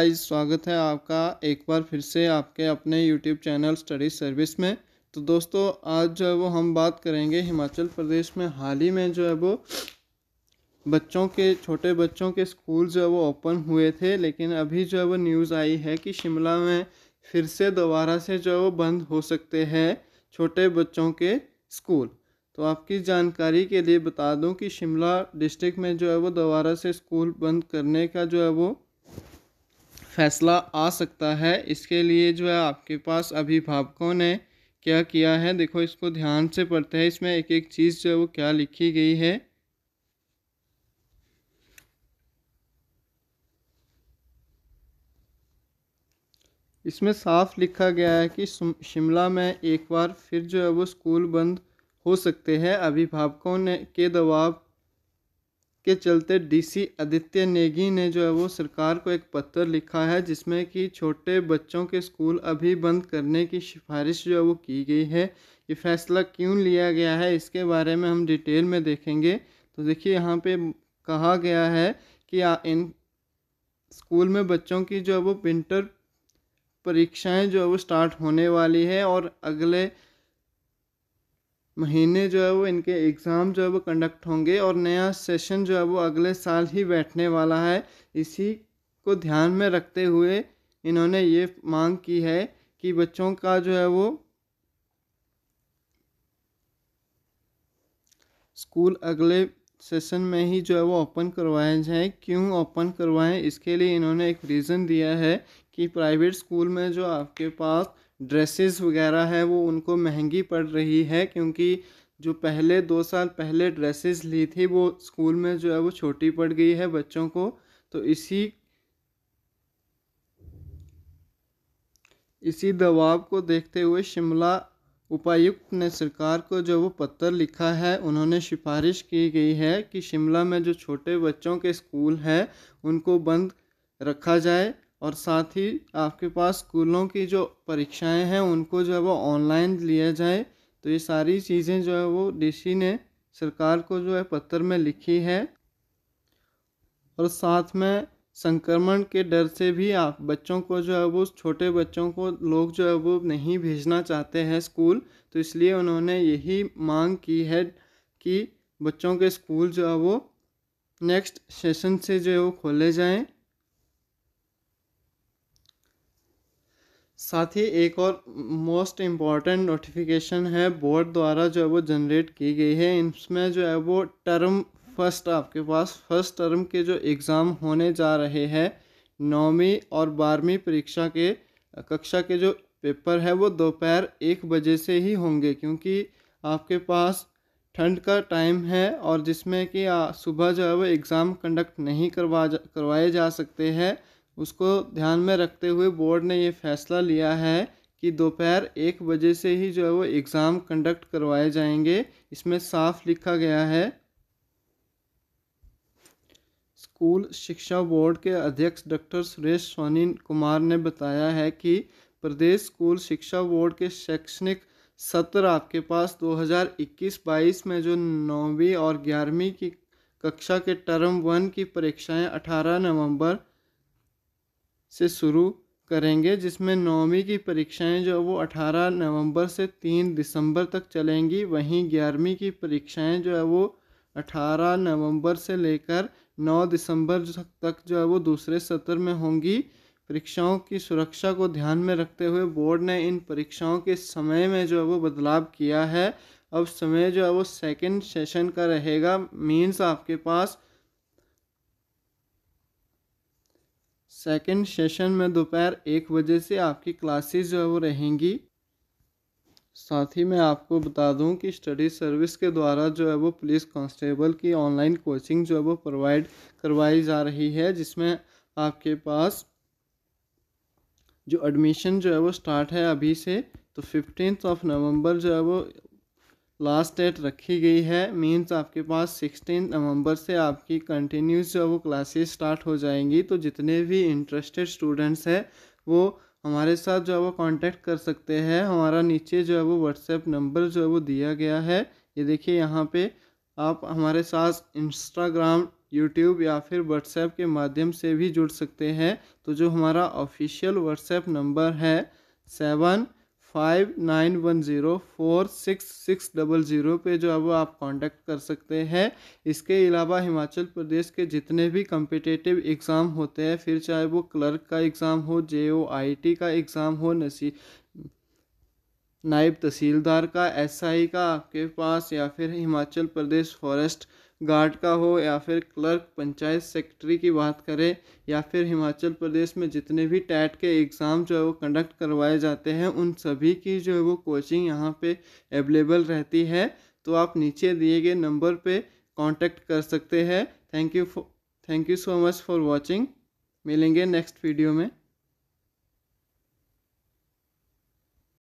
guys स्वागत है आपका एक बार फिर से आपके अपने यूट्यूब चैनल स्टडी सर्विस में तो दोस्तों आज जो है वो हम बात करेंगे हिमाचल प्रदेश में हाल ही में जो है वो बच्चों के छोटे बच्चों के स्कूल जो है वो ओपन हुए थे लेकिन अभी जो है वो न्यूज़ आई है कि शिमला में फिर से दोबारा से जो है वो बंद हो सकते हैं छोटे बच्चों के स्कूल तो आपकी जानकारी के लिए बता दूं कि शिमला डिस्ट्रिक्ट में जो है वो दोबारा से स्कूल बंद करने का जो है वो फैसला आ सकता है इसके लिए जो है आपके पास अभिभावकों ने क्या किया है देखो इसको ध्यान से पढ़ते हैं इसमें एक एक चीज़ जो है वो क्या लिखी गई है इसमें साफ लिखा गया है कि शिमला में एक बार फिर जो है वो स्कूल बंद हो सकते हैं अभिभावकों ने के दबाव इसके चलते डीसी आदित्य नेगी ने जो है वो सरकार को एक पत्र लिखा है जिसमें कि छोटे बच्चों के स्कूल अभी बंद करने की सिफारिश जो है वो की गई है ये फैसला क्यों लिया गया है इसके बारे में हम डिटेल में देखेंगे तो देखिए यहाँ पे कहा गया है कि आ, इन स्कूल में बच्चों की जो है वो विंटर परीक्षाएं जो है वो स्टार्ट होने वाली है और अगले महीने जो है वो इनके एग्ज़ाम जो है वो कंडक्ट होंगे और नया सेशन जो है वो अगले साल ही बैठने वाला है इसी को ध्यान में रखते हुए इन्होंने ये मांग की है कि बच्चों का जो है वो स्कूल अगले सेशन में ही जो है वो ओपन करवाए जाए क्यों ओपन करवाएं इसके लिए इन्होंने एक रीज़न दिया है कि प्राइवेट स्कूल में जो आपके पास ड्रेसेस वगैरह है वो उनको महंगी पड़ रही है क्योंकि जो पहले दो साल पहले ड्रेसेस ली थी वो स्कूल में जो है वो छोटी पड़ गई है बच्चों को तो इसी इसी दबाव को देखते हुए शिमला उपायुक्त ने सरकार को जो वो पत्र लिखा है उन्होंने सिफारिश की गई है कि शिमला में जो छोटे बच्चों के स्कूल हैं उनको बंद रखा जाए और साथ ही आपके पास स्कूलों की जो परीक्षाएं हैं उनको जो है वो ऑनलाइन लिया जाए तो ये सारी चीज़ें जो है वो डीसी ने सरकार को जो है पत्र में लिखी है और साथ में संक्रमण के डर से भी आप बच्चों को जो है वो छोटे बच्चों को लोग जो है वो नहीं भेजना चाहते हैं स्कूल तो इसलिए उन्होंने यही मांग की है कि बच्चों के स्कूल जो है वो नेक्स्ट सेशन से जो है वो खोले जाएँ साथ ही एक और मोस्ट इम्पॉर्टेंट नोटिफिकेशन है बोर्ड द्वारा जो है वो जनरेट की गई है इसमें जो है वो टर्म फर्स्ट आपके पास फर्स्ट टर्म के जो एग्ज़ाम होने जा रहे हैं नौवीं और बारहवीं परीक्षा के कक्षा के जो पेपर है वो दोपहर एक बजे से ही होंगे क्योंकि आपके पास ठंड का टाइम है और जिसमें कि सुबह जो है वो एग्ज़ाम कंडक्ट नहीं करवा जा करवाए जा सकते हैं उसको ध्यान में रखते हुए बोर्ड ने ये फैसला लिया है कि दोपहर एक बजे से ही जो है वो एग्ज़ाम कंडक्ट करवाए जाएंगे इसमें साफ लिखा गया है स्कूल शिक्षा बोर्ड के अध्यक्ष डॉक्टर सुरेश सोनी कुमार ने बताया है कि प्रदेश स्कूल शिक्षा बोर्ड के शैक्षणिक सत्र आपके पास 2021-22 में जो नौवीं और ग्यारहवीं की कक्षा के टर्म वन की परीक्षाएं 18 नवंबर से शुरू करेंगे जिसमें नौवीं की परीक्षाएं जो वो 18 नवंबर से 3 दिसंबर तक चलेंगी वहीं ग्यारहवीं की परीक्षाएं जो है वो 18 नवंबर से लेकर 9 दिसंबर तक जो है वो दूसरे सत्र में होंगी परीक्षाओं की सुरक्षा को ध्यान में रखते हुए बोर्ड ने इन परीक्षाओं के समय में जो है वो बदलाव किया है अब समय जो है वो सेकेंड सेशन का रहेगा मीन्स आपके पास सेकेंड सेशन में दोपहर एक बजे से आपकी क्लासेस जो है वो रहेंगी साथ ही मैं आपको बता दूं कि स्टडी सर्विस के द्वारा जो है वो पुलिस कांस्टेबल की ऑनलाइन कोचिंग जो है वो प्रोवाइड करवाई जा रही है जिसमें आपके पास जो एडमिशन जो है वो स्टार्ट है अभी से तो फिफ्टीन ऑफ नवंबर जो है वो लास्ट डेट रखी गई है मींस आपके पास सिक्सटीन नवंबर से आपकी कंटिन्यूस जो वो क्लासेस स्टार्ट हो जाएंगी तो जितने भी इंटरेस्टेड स्टूडेंट्स हैं वो हमारे साथ जो है वो कांटेक्ट कर सकते हैं हमारा नीचे जो है वो व्हाट्सएप नंबर जो है वो दिया गया है ये देखिए यहाँ पे आप हमारे साथ इंस्टाग्राम यूट्यूब या फिर व्हाट्सएप के माध्यम से भी जुड़ सकते हैं तो जो हमारा ऑफिशियल व्हाट्सएप नंबर है seven five nine one zero four six six double zero पर जो है वो आप कांटेक्ट कर सकते हैं इसके अलावा हिमाचल प्रदेश के जितने भी कम्पिटेटिव एग्ज़ाम होते हैं फिर चाहे वो क्लर्क का एग्ज़ाम हो जे ओ आई टी का एग्ज़ाम हो नसी नायब तहसीलदार का एसआई का आपके पास या फिर हिमाचल प्रदेश फॉरेस्ट गार्ड का हो या फिर क्लर्क पंचायत सेक्रेटरी की बात करें या फिर हिमाचल प्रदेश में जितने भी टैट के एग्ज़ाम जो है वो कंडक्ट करवाए जाते हैं उन सभी की जो है वो कोचिंग यहाँ पे अवेलेबल रहती है तो आप नीचे दिए गए नंबर पे कांटेक्ट कर सकते हैं thank you thank you so much for watching मिलेंगे नेक्स्ट वीडियो में